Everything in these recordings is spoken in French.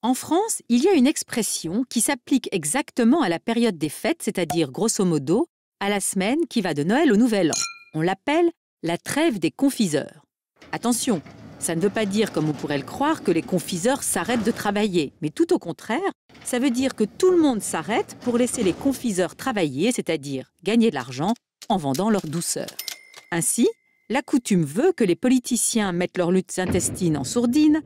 En France, il y a une expression qui s'applique exactement à la période des fêtes, c'est-à-dire grosso modo à la semaine qui va de Noël au Nouvel An. On l'appelle la trêve des confiseurs. Attention, ça ne veut pas dire, comme on pourrait le croire, que les confiseurs s'arrêtent de travailler, mais tout au contraire, ça veut dire que tout le monde s'arrête pour laisser les confiseurs travailler, c'est-à-dire gagner de l'argent en vendant leur douceur. Ainsi, la coutume veut que les politiciens mettent leurs luttes intestines en sourdine,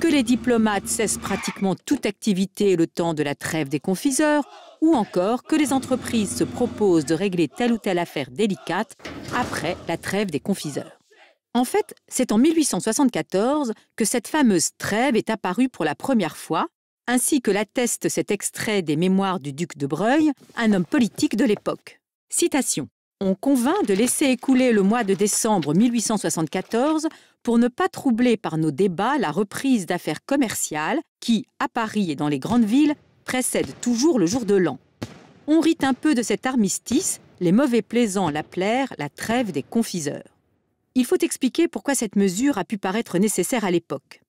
que les diplomates cessent pratiquement toute activité le temps de la trêve des confiseurs, ou encore que les entreprises se proposent de régler telle ou telle affaire délicate après la trêve des confiseurs. En fait, c'est en 1874 que cette fameuse trêve est apparue pour la première fois, ainsi que l'atteste cet extrait des mémoires du duc de Breuil, un homme politique de l'époque. Citation on convainc de laisser écouler le mois de décembre 1874 pour ne pas troubler par nos débats la reprise d'affaires commerciales qui, à Paris et dans les grandes villes, précède toujours le jour de l'an. On rit un peu de cet armistice, les mauvais plaisants l'appelèrent la trêve des confiseurs. Il faut expliquer pourquoi cette mesure a pu paraître nécessaire à l'époque.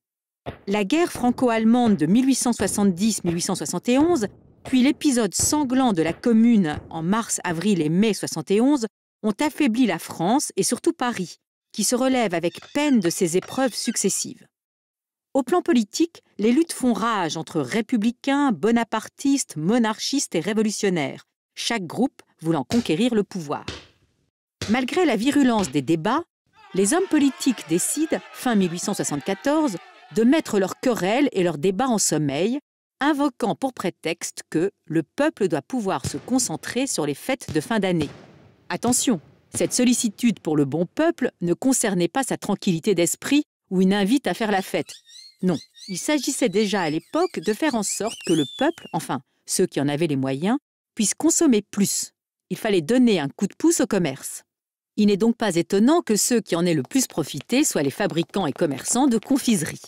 La guerre franco-allemande de 1870-1871 puis l'épisode sanglant de la Commune en mars, avril et mai 71 ont affaibli la France et surtout Paris, qui se relève avec peine de ces épreuves successives. Au plan politique, les luttes font rage entre républicains, bonapartistes, monarchistes et révolutionnaires, chaque groupe voulant conquérir le pouvoir. Malgré la virulence des débats, les hommes politiques décident, fin 1874, de mettre leurs querelles et leurs débats en sommeil invoquant pour prétexte que le peuple doit pouvoir se concentrer sur les fêtes de fin d'année. Attention, cette sollicitude pour le bon peuple ne concernait pas sa tranquillité d'esprit ou une invite à faire la fête. Non, il s'agissait déjà à l'époque de faire en sorte que le peuple, enfin ceux qui en avaient les moyens, puisse consommer plus. Il fallait donner un coup de pouce au commerce. Il n'est donc pas étonnant que ceux qui en aient le plus profité soient les fabricants et commerçants de confiseries.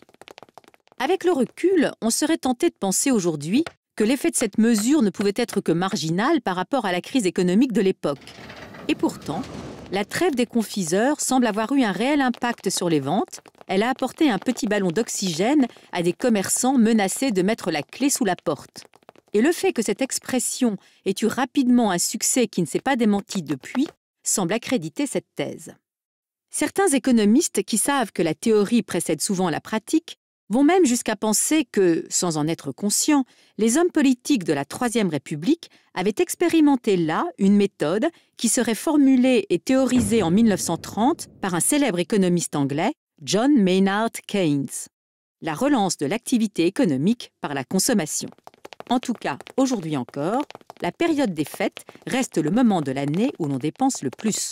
Avec le recul, on serait tenté de penser aujourd'hui que l'effet de cette mesure ne pouvait être que marginal par rapport à la crise économique de l'époque. Et pourtant, la trêve des confiseurs semble avoir eu un réel impact sur les ventes. Elle a apporté un petit ballon d'oxygène à des commerçants menacés de mettre la clé sous la porte. Et le fait que cette expression ait eu rapidement un succès qui ne s'est pas démenti depuis semble accréditer cette thèse. Certains économistes qui savent que la théorie précède souvent la pratique vont même jusqu'à penser que, sans en être conscients, les hommes politiques de la Troisième République avaient expérimenté là une méthode qui serait formulée et théorisée en 1930 par un célèbre économiste anglais, John Maynard Keynes. La relance de l'activité économique par la consommation. En tout cas, aujourd'hui encore, la période des fêtes reste le moment de l'année où l'on dépense le plus.